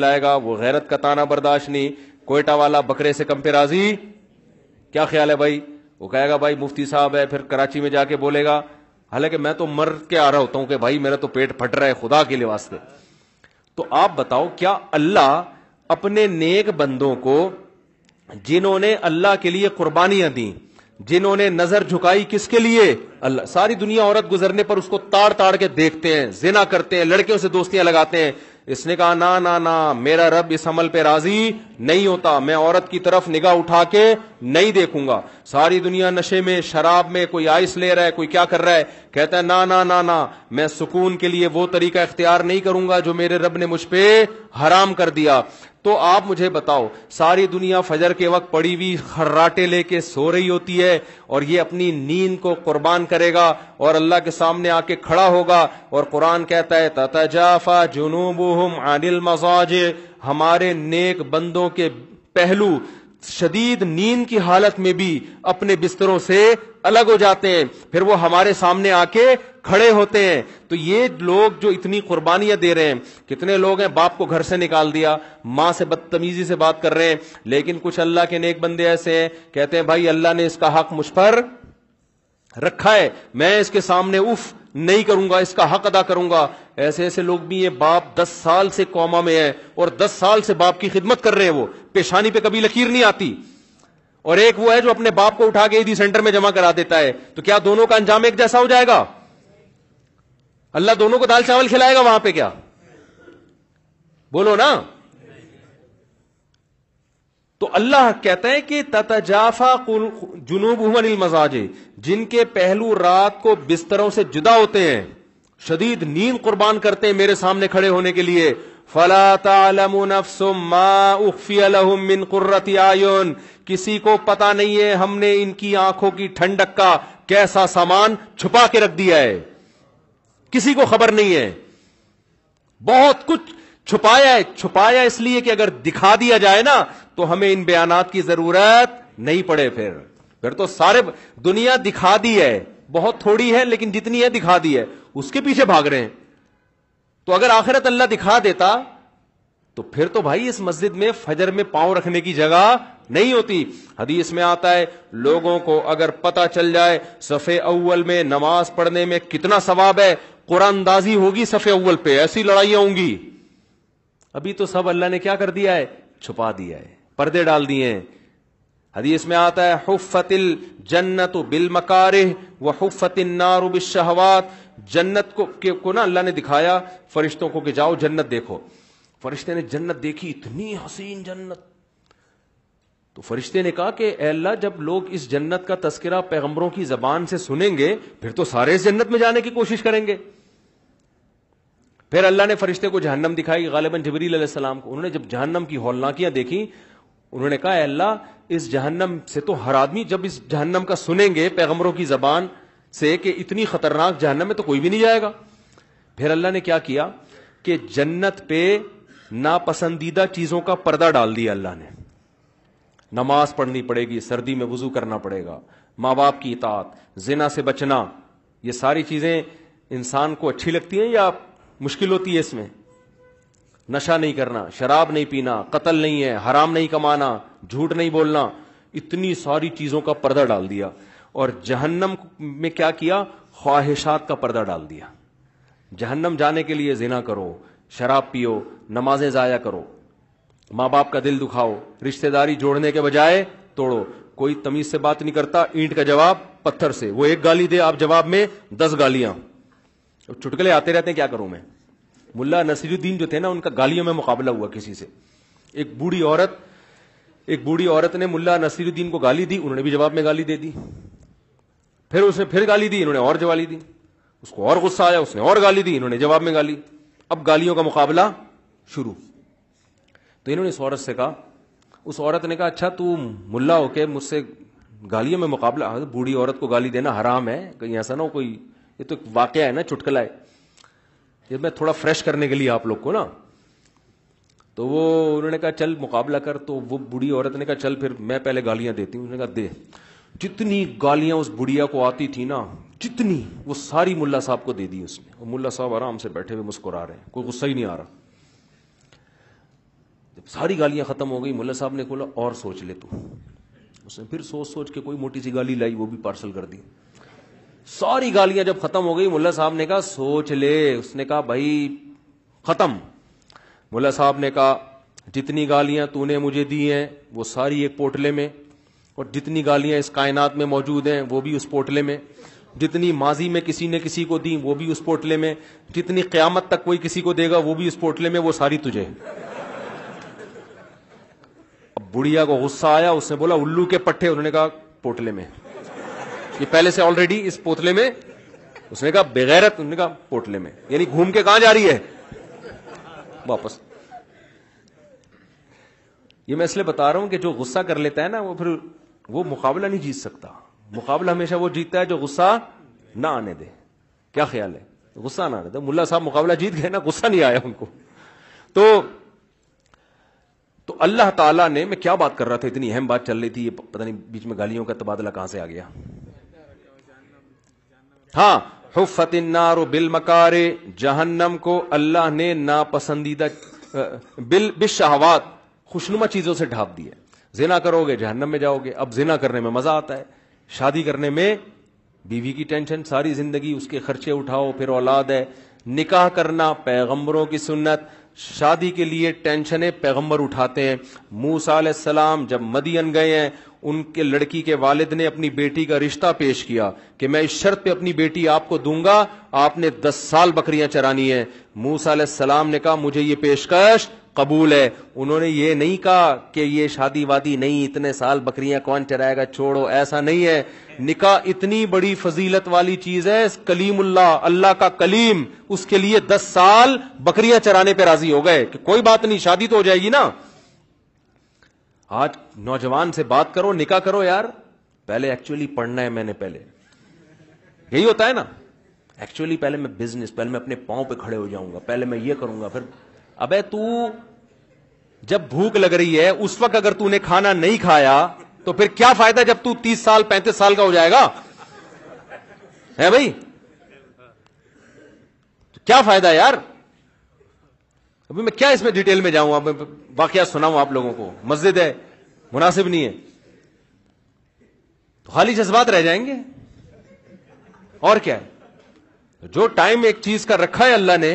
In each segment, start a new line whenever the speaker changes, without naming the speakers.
लाएगा वो गैरत का ताना बर्दाश्त नहीं कोयटा वाला बकरे से कम पे राजी क्या ख्याल है भाई वो कहेगा भाई मुफ्ती साहब है फिर कराची में जाके बोलेगा हालांकि मैं तो मर के आ रहा होता हूं कि भाई मेरा तो पेट फट रहा है खुदा के लिए वास्ते तो आप बताओ क्या अल्लाह अपने नेक बंदों को जिन्होंने अल्लाह के लिए कुर्बानियां दी जिन्होंने नजर झुकाई किसके लिए अल्लाह सारी दुनिया औरत गुजरने पर उसको ताड़ ताड़ के देखते हैं जिना करते हैं लड़कियों से दोस्तियां लगाते हैं इसने कहा ना ना ना मेरा रब इस अमल पे राजी नहीं होता मैं औरत की तरफ निगाह उठा के नहीं देखूंगा सारी दुनिया नशे में शराब में कोई आइस ले रहा है कोई क्या कर रहा है कहता है ना ना ना ना मैं सुकून के लिए वो तरीका इख्तियार नहीं करूंगा जो मेरे रब ने मुझ पर हराम कर दिया तो आप मुझे बताओ सारी दुनिया फजर के वक्त पड़ी हुई खर्राटे लेके सो रही होती है और ये अपनी नींद को कुर्बान करेगा और अल्लाह के सामने आके खड़ा होगा और कुरान कहता है ततजाफा जुनूबुहुम अनिल मजाज हमारे नेक बंदों के पहलू शदीद नींद की हालत में भी अपने बिस्तरों से अलग हो जाते हैं फिर वो हमारे सामने आके खड़े होते हैं तो ये लोग जो इतनी कुर्बानियां दे रहे हैं कितने लोग हैं बाप को घर से निकाल दिया मां से बदतमीजी से बात कर रहे हैं लेकिन कुछ अल्लाह के नेक बंदे ऐसे हैं कहते हैं भाई अल्लाह ने इसका हक मुझ पर रखा है मैं इसके सामने उफ नहीं करूंगा इसका हक अदा करूंगा ऐसे ऐसे लोग भी ये बाप दस साल से कौमा में है और दस साल से बाप की खिदमत कर रहे हैं वो पेशानी पे कभी लकीर नहीं आती और एक वो है जो अपने बाप को उठा के ईदी सेंटर में जमा करा देता है तो क्या दोनों का अंजाम एक जैसा हो जाएगा अल्लाह दोनों को दाल चावल खिलाएगा वहां पे क्या बोलो ना तो अल्लाह कहते हैं कि ततजाफा जुनूब हुमन मजाजे जिनके पहलू रात को बिस्तरों से जुदा होते हैं शदीद नींद कुर्बान करते हैं मेरे सामने खड़े होने के लिए फलाफिन किसी को पता नहीं है हमने इनकी आंखों की ठंडक का कैसा सामान छुपा के रख दिया है किसी को खबर नहीं है बहुत कुछ छुपाया है छुपाया इसलिए कि अगर दिखा दिया जाए ना तो हमें इन बयानात की जरूरत नहीं पड़े फिर फिर तो सारे दुनिया दिखा दी है बहुत थोड़ी है लेकिन जितनी है दिखा दी है उसके पीछे भाग रहे हैं तो अगर आखिरत अल्लाह दिखा देता तो फिर तो भाई इस मस्जिद में फजर में पांव रखने की जगह नहीं होती हदीस में आता है लोगों को अगर पता चल जाए सफे अव्वल में नमाज पढ़ने में कितना सवाब है कुरानदाजी होगी सफे अव्वल पे ऐसी लड़ाइयां होंगी अभी तो सब अल्लाह ने क्या कर दिया है छुपा दिया है पर्दे डाल दिए हैं हदीस इसमें आता है हुफ्फतिल जन्नत बिल मकार व हुफ्फतिन नारुबिशहवात जन्नत को के, को ना अल्लाह ने दिखाया फरिश्तों को कि जाओ जन्नत देखो फरिश्ते ने जन्नत देखी इतनी हसीन जन्नत तो फरिश्ते ने कहा कि अल्लाह जब लोग इस जन्नत का तस्करा पैगंबरों की जबान से सुनेंगे फिर तो सारे इस जन्नत में जाने की कोशिश करेंगे फिर अल्लाह ने फरिश्ते को जहन्नम दिखाई गालिबन जबरी को उन्होंने जब जहन्नम की हौलनाकियां देखी उन्होंने कहा अल्लाह इस जहन्नम से तो हर आदमी जब इस जहन्नम का सुनेंगे पैगमरों की जबान से कि इतनी खतरनाक जहन्नम में तो कोई भी नहीं जाएगा फिर अल्लाह ने क्या किया कि जन्नत पे नापसंदीदा चीजों का पर्दा डाल दिया अल्लाह ने नमाज पढ़नी पड़ेगी सर्दी में वजू करना पड़ेगा माँ बाप की इतात जिना से बचना ये सारी चीजें इंसान को अच्छी लगती हैं या मुश्किल होती है इसमें नशा नहीं करना शराब नहीं पीना कतल नहीं है हराम नहीं कमाना झूठ नहीं बोलना इतनी सारी चीजों का पर्दा डाल दिया और जहन्नम में क्या किया ख्वाहिशात का पर्दा डाल दिया जहन्नम जाने के लिए जिना करो शराब पियो नमाजें ज़ाया करो माँ बाप का दिल दुखाओ रिश्तेदारी जोड़ने के बजाय तोड़ो कोई तमीज से बात नहीं करता ईंट का जवाब पत्थर से वो एक गाली दे आप जवाब में दस गालियां तो चुटकले आते रहते हैं क्या करूं मैं मुल्ला नसीरुद्दीन जो थे ना उनका गालियों में मुकाबला हुआ किसी से एक बूढ़ी औरत एक बूढ़ी औरत ने मुल्ला नसीरुद्दीन को गाली दी उन्होंने भी जवाब में गाली दे दी फिर उसने फिर गाली दी इन्होंने और जवाली दी उसको और गुस्सा आया उसने और गाली दी इन्होंने जवाब में गाली अब गालियों का मुकाबला शुरू तो इन्होंने इस औरत से कहा उस औरत ने कहा अच्छा तू मुल्ला होके मुझसे गालियों में मुकाबला हाँ, बूढ़ी औरत को गाली देना हराम है कहीं ऐसा ना हो कोई ये तो वाक्य है ना चुटकला है ये मैं थोड़ा फ्रेश करने के लिए आप लोग को ना तो वो उन्होंने कहा चल मुकाबला कर तो वो बुढ़ी औरत ने कहा चल फिर मैं पहले गालियां देती हूँ उन्होंने कहा दे जितनी गालियां उस बुढ़िया को आती थी ना जितनी वो सारी मुल्ला साहब को दे दी उसने और मुल्ला साहब आराम से बैठे हुए मुस्कुरा रहे हैं कोई गुस्सा ही नहीं आ रहा जब सारी गालियां खत्म हो गई मुल्ला साहब ने बोला और सोच ले तू उसने फिर सोच सोच के कोई मोटी सी गाली लाई वो भी पार्सल कर दी सारी गालियां जब खत्म हो गई मुल्ला साहब ने कहा सोच ले उसने कहा भाई खत्म मुल्ला साहब ने कहा जितनी गालियां तूने मुझे दी हैं वो सारी एक पोटले में और जितनी गालियां इस कायनात में मौजूद हैं वो भी उस पोटले में जितनी माजी में किसी ने किसी को दी वो भी उस पोटले में जितनी क्यामत तक कोई किसी को देगा वो भी उस पोटले में वो सारी तुझे अब बुढ़िया को गुस्सा आया उसने बोला उल्लू के पट्टे उन्होंने कहा पोटले में ये पहले से ऑलरेडी इस पोतले में उसने कहा बेगैरत उसने कहा पोटले में यानी घूम के कहां जा रही है वापस ये मैं इसलिए बता रहा हूं कि जो गुस्सा कर लेता है ना वो फिर वो मुकाबला नहीं जीत सकता मुकाबला हमेशा वो जीतता है जो गुस्सा ना आने दे क्या ख्याल है गुस्सा ना आने दे मुल्ला साहब मुकाबला जीत गए ना गुस्सा नहीं आया उनको तो तो अल्लाह ताला ने मैं क्या बात कर रहा था इतनी अहम बात चल रही थी ये पता नहीं बीच में गालियों का तबादला कहां से आ गया हाँ हुफतिन नारो बिल मकारे जहन्नम को अल्लाह ने नापसंदीदा बिल बिशहवात खुशनुमा चीजों से ढाप दिया जिना करोगे जहन्नम में जाओगे अब जिना करने में मजा आता है शादी करने में बीवी की टेंशन सारी जिंदगी उसके खर्चे उठाओ फिर औलाद है निकाह करना पैगंबरों की सुन्नत शादी के लिए है पैगंबर उठाते हैं मूसा सलाम जब मदियन गए हैं उनके लड़की के वालिद ने अपनी बेटी का रिश्ता पेश किया कि मैं इस शर्त पे अपनी बेटी आपको दूंगा आपने दस साल बकरियां चरानी है मूसा सलाम ने कहा मुझे ये पेशकश कबूल है उन्होंने ये नहीं कहा कि ये शादी वादी नहीं इतने साल बकरियां कौन चराएगा छोड़ो ऐसा नहीं है निका इतनी बड़ी फजीलत वाली चीज है कलीमुल्ला अल्लाह का कलीम उसके लिए दस साल बकरियां चराने पर राजी हो गए कि कोई बात नहीं शादी तो हो जाएगी ना आज नौजवान से बात करो निकाह करो यार पहले एक्चुअली पढ़ना है मैंने पहले यही होता है ना एक्चुअली पहले मैं बिजनेस पहले मैं अपने पांव पे खड़े हो जाऊंगा पहले मैं ये करूंगा फिर अबे तू जब भूख लग रही है उस वक्त अगर तूने खाना नहीं खाया तो फिर क्या फायदा जब तू तीस साल पैंतीस साल का हो जाएगा है भाई तो क्या फायदा यार अभी मैं क्या इसमें डिटेल में जाऊं आप वाकया सुनाऊं आप लोगों को मस्जिद है मुनासिब नहीं है तो खाली जज्बात रह जाएंगे और क्या है जो टाइम एक चीज का रखा है अल्लाह ने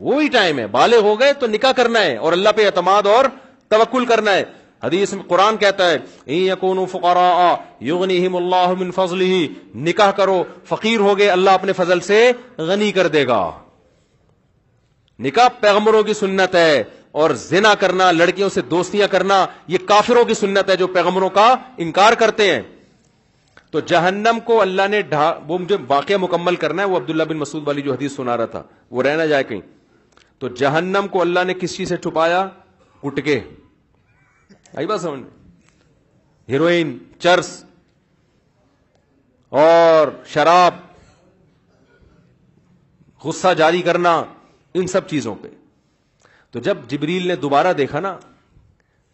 वो ही टाइम है बाले हो गए तो निकाह करना है और अल्लाह पे अतमाद और तवक्ल करना है हदीस में कुरान कहता है यकून युगनी फजल ही निकाह करो फकीर हो गए अल्लाह अपने फजल से गनी कर देगा निका पैगमरों की सुन्नत है और जिना करना लड़कियों से दोस्तियां करना यह काफिरों की सुन्नत है जो पैगमरों का इनकार करते हैं तो जहन्नम को अल्लाह ने ढा वो मुझे वाक्य मुकम्मल करना है वो अब्दुल्ला बिन मसूद वाली जो हदीस सुना रहा था वो रहना जाए कहीं तो जहन्नम को अल्लाह ने किस चीज से छुपाया उठके आई बात समझ हीरोइन चर्स और शराब गुस्सा जारी करना इन सब चीजों पे तो जब जिबरील ने दोबारा देखा ना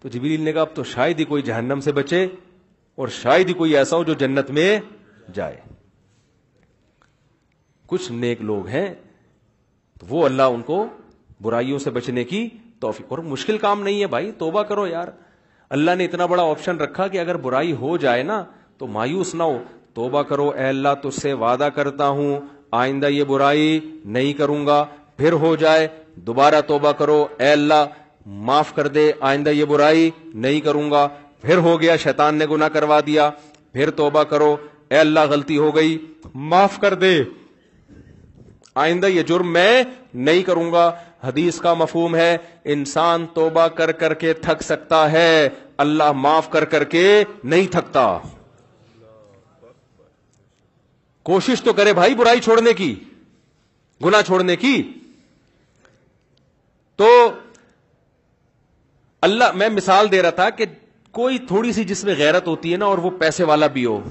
तो जिबरील ने कहा अब तो शायद ही कोई जहन्नम से बचे और शायद ही कोई ऐसा हो जो जन्नत में जाए कुछ नेक लोग हैं तो वो अल्लाह उनको बुराइयों से बचने की तोफीक और मुश्किल काम नहीं है भाई तोबा करो यार अल्लाह ने इतना बड़ा ऑप्शन रखा कि अगर बुराई हो जाए ना तो मायूस ना हो तोबा करो अल्लाह तुझसे वादा करता हूं आइंदा ये बुराई नहीं करूंगा फिर हो जाए दोबारा तोबा करो ए अल्लाह माफ कर दे आइंदा ये बुराई नहीं करूंगा फिर हो गया शैतान ने गुना करवा दिया फिर तोबा करो ए अल्लाह गलती हो गई माफ कर दे आइंदा ये जुर्म मैं नहीं करूंगा हदीस का मफहूम है इंसान तोबा कर करके थक सकता है अल्लाह माफ कर करके नहीं थकता कोशिश तो करे भाई बुराई छोड़ने की गुना छोड़ने की तो अल्लाह मैं मिसाल दे रहा था कि कोई थोड़ी सी जिसमें गैरत होती है ना और वो पैसे वाला भी हो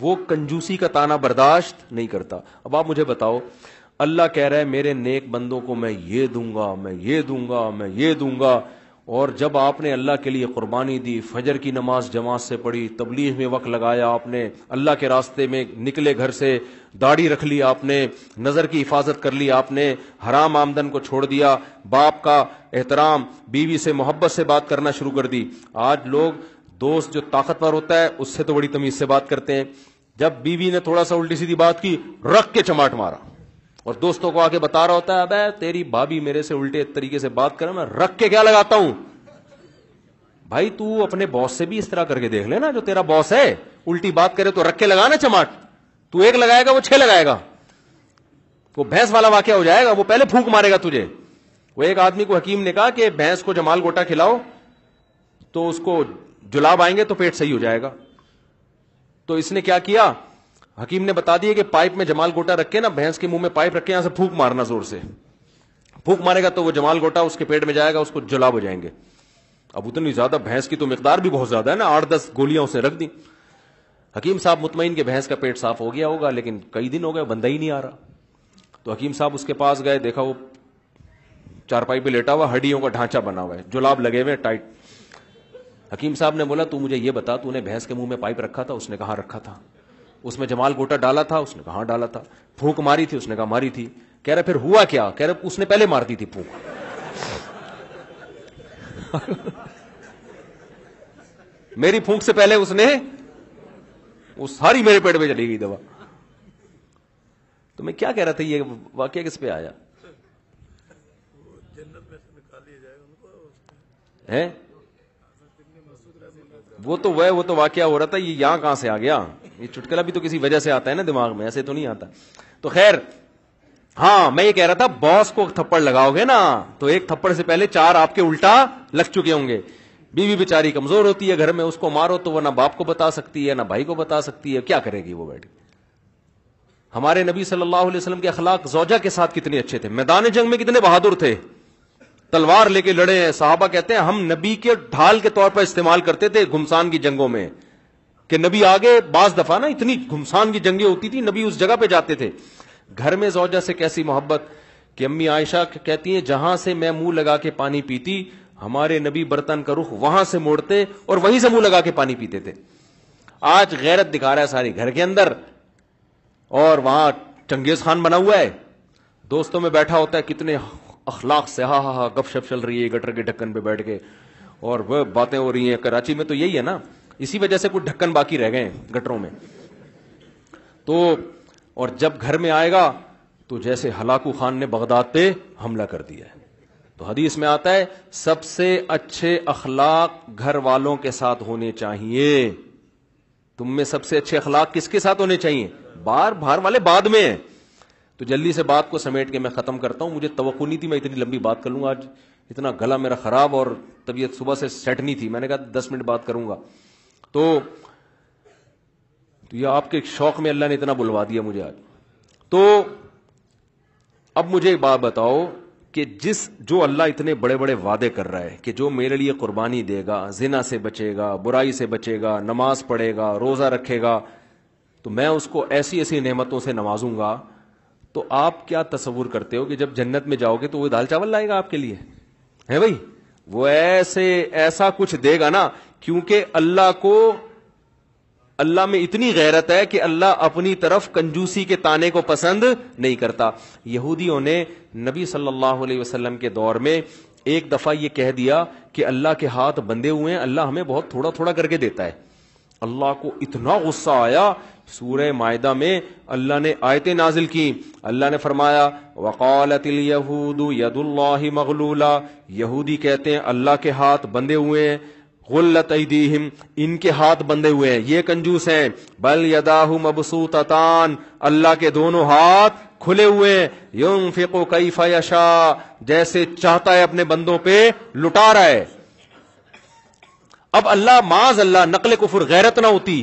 वो कंजूसी का ताना बर्दाश्त नहीं करता अब आप मुझे बताओ अल्लाह कह रहा है मेरे नेक बंदों को मैं ये दूंगा मैं ये दूंगा मैं ये दूंगा और जब आपने अल्लाह के लिए कुर्बानी दी फजर की नमाज जमात से पढ़ी तबलीग में वक्त लगाया आपने अल्लाह के रास्ते में निकले घर से दाढ़ी रख ली आपने नज़र की हिफाजत कर ली आपने हराम आमदन को छोड़ दिया बाप का एहतराम बीवी से मोहब्बत से बात करना शुरू कर दी आज लोग दोस्त जो ताकतवर होता है उससे तो बड़ी तमीज़ से बात करते हैं जब बीवी ने थोड़ा सा उल्टी सीधी बात की रख के चमाट मारा और दोस्तों को आके बता रहा होता है अबे तेरी भाभी मेरे से उल्टे तरीके से बात करे मैं रख के क्या लगाता हूं भाई तू अपने बॉस से भी इस तरह करके देख लेना जो तेरा बॉस है उल्टी बात करे तो रख के लगा ना चमाट तू एक लगाएगा वो छह लगाएगा वो भैंस वाला वाक्य हो जाएगा वो पहले फूक मारेगा तुझे वो एक आदमी को हकीम ने कहा कि भैंस को जमाल गोटा खिलाओ तो उसको जुलाब आएंगे तो पेट सही हो जाएगा तो इसने क्या किया हकीम ने बता दिया कि पाइप में जमाल गोटा रखे ना भैंस के मुंह में पाइप रखे यहां से फूक मारना जोर से फूक मारेगा तो वो जमाल गोटा उसके पेट में जाएगा उसको जला जाएंगे अब उतनी ज्यादा भैंस की तो मकदार भी बहुत ज्यादा है ना आठ दस गोलियां उसने रख दी हकीम साहब मुतमिन के भैंस का पेट साफ हो गया होगा लेकिन कई दिन हो गए बंदा ही नहीं आ रहा तो हकीम साहब उसके पास गए देखा वो चारपाई पे लेटा हुआ हड्डियों का ढांचा बना हुआ है जुलाब लगे हुए टाइट हकीम साहब ने बोला तू मुझे ये बता तूने भैंस के मुंह में पाइप रखा था उसने कहा रखा था उसमें जमाल गोटा डाला था उसने कहा हाँ, डाला था फूक मारी थी उसने कहा मारी थी कह रहा फिर हुआ क्या कह रहा उसने पहले मार दी थी फूक मेरी फूक से पहले उसने वो सारी मेरे पेट में चली गई दवा तो मैं क्या कह रहा था ये वाक्य किस पे आया तो है वो तो वह वो तो वाक्य हो रहा था ये यहां कहां से आ गया ये चुटकला भी तो किसी वजह से आता है ना दिमाग में ऐसे तो नहीं आता तो खैर हाँ मैं ये कह रहा था बॉस को थप्पड़ लगाओगे ना तो एक थप्पड़ से पहले चार आपके उल्टा लग चुके होंगे बीवी बेचारी कमजोर होती है घर में उसको मारो तो वह ना बाप को बता सकती है ना भाई को बता सकती है क्या करेगी वो बैठ हमारे नबी सल्लल्लाहु अलैहि वसल्लम के अखलाक जोजा के साथ कितने अच्छे थे मैदान जंग में कितने बहादुर थे तलवार लेके लड़े हैं साहबा कहते हैं हम नबी के ढाल के तौर पर इस्तेमाल करते थे घुमसान की जंगों में कि नबी आगे बाज दफा ना इतनी घुमसान की जंगें होती थी नबी उस जगह पे जाते थे घर में जौजा से कैसी मोहब्बत कि अम्मी आयशा कहती हैं जहां से मैं मुंह लगा के पानी पीती हमारे नबी बर्तन का रुख वहां से मोड़ते और वहीं से मुंह लगा के पानी पीते थे आज गैरत दिखा रहा है सारी घर के अंदर और वहां चंगेज खान बना हुआ है दोस्तों में बैठा होता है कितने अखलाक से हा हा हा गप शप चल रही है गटर के ढक्कन पे बैठ के और वह बातें हो रही हैं कराची में तो यही है ना इसी वजह से कुछ ढक्कन बाकी रह गए गटरों में तो और जब घर में आएगा तो जैसे हलाकू खान ने बगदाद पे हमला कर दिया तो हदीस में आता है सबसे अच्छे अखलाक घर वालों के साथ होने चाहिए तुम में सबसे अच्छे अखलाक किसके साथ होने चाहिए बार बाहर वाले बाद में है तो जल्दी से बात को समेट के मैं ख़त्म करता हूं मुझे तो नहीं थी मैं इतनी लंबी बात कर लूंगा आज इतना गला मेरा ख़राब और तबीयत सुबह से सेट नहीं थी मैंने कहा दस मिनट बात करूंगा तो, तो यह आपके शौक में अल्लाह ने इतना बुलवा दिया मुझे आज तो अब मुझे एक बात बताओ कि जिस जो अल्लाह इतने बड़े बड़े वादे कर रहा है कि जो मेरे लिए कुर्बानी देगा जिना से बचेगा बुराई से बचेगा नमाज पढ़ेगा रोज़ा रखेगा तो मैं उसको ऐसी ऐसी नेमतों से नवाजूंगा तो आप क्या तस्वूर करते हो कि जब जन्नत में जाओगे तो वो दाल चावल लाएगा आपके लिए है भाई वो ऐसे ऐसा कुछ देगा ना क्योंकि अल्लाह को अल्लाह में इतनी गैरत है कि अल्लाह अपनी तरफ कंजूसी के ताने को पसंद नहीं करता यहूदियों ने नबी सल्लल्लाहु अलैहि वसल्लम के दौर में एक दफा ये कह दिया कि अल्लाह के हाथ बंधे हुए हैं अल्लाह हमें बहुत थोड़ा थोड़ा करके देता है अल्लाह को इतना गुस्सा आया सूरह मायदा में अल्लाह ने आयतें नाजिल की अल्लाह ने फरमाया वकालत यहूद यदुल्लाहि मगलूला यहूदी कहते हैं अल्लाह के हाथ बंधे हुए हैं गुल्लत दीहिम इनके हाथ बंधे हुए हैं ये कंजूस हैं बल यदाहु मबसूततान अल्लाह के दोनों हाथ खुले हुए हैं यूं फिको कई फयशा जैसे चाहता है अपने बंदों पे लुटा रहा है अब अल्लाह माज अल्लाह नकल कुफुर गैरत ना होती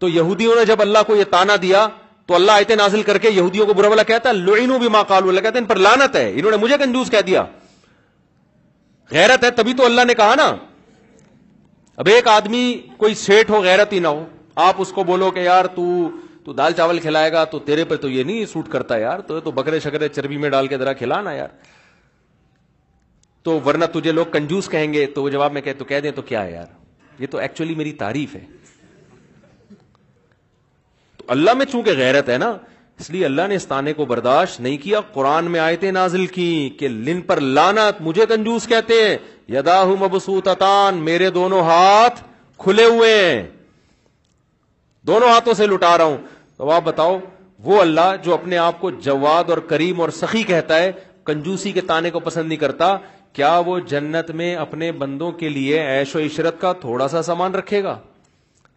तो यहूदियों ने जब अल्लाह को यह ताना दिया तो अल्लाह आयते नाजिल करके यहूदियों को बुरा वाला कहता है लोइनू भी माँ वाला अल्लाह कहते इन पर लानत है इन्होंने मुझे कंजूस कह दिया गैरत है तभी तो अल्लाह ने कहा ना अब एक आदमी कोई सेठ हो गैरत ही ना हो आप उसको बोलो कि यार तू तू दाल चावल खिलाएगा तो तेरे पर तो ये नहीं सूट करता यार तो, तो बकरे शकरे चर्बी में डाल के जरा खिलाना यार तो वरना तुझे लोग कंजूस कहेंगे तो वो जवाब में कह तो कह दें तो क्या है यार ये तो एक्चुअली मेरी तारीफ है अल्लाह में चूंकि गैरत है ना इसलिए अल्लाह ने इस ताने को बर्दाश्त नहीं किया कुरान में आयतें नाजिल की कि लिन पर लानत मुझे कंजूस कहते हैं यदाहू मबसूतान मेरे दोनों हाथ खुले हुए हैं दोनों हाथों से लुटा रहा हूं तो आप बताओ वो अल्लाह जो अपने आप को जवाद और करीम और सखी कहता है कंजूसी के ताने को पसंद नहीं करता क्या वो जन्नत में अपने बंदों के लिए ऐशो इशरत का थोड़ा सा सामान रखेगा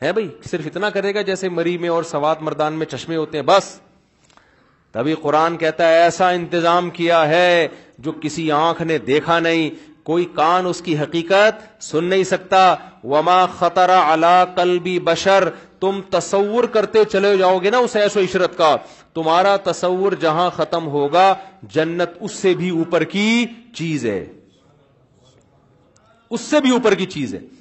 है भाई सिर्फ इतना करेगा जैसे मरी में और सवात मरदान में चश्मे होते हैं बस तभी कुरान कहता है ऐसा इंतजाम किया है जो किसी आंख ने देखा नहीं कोई कान उसकी हकीकत सुन नहीं सकता वमा खतरा अला कलबी बशर तुम तस्वुर करते चले जाओगे ना उस ऐसो इशरत का तुम्हारा तस्वुर जहां खत्म होगा जन्नत उससे भी ऊपर की चीज है उससे भी ऊपर की चीज है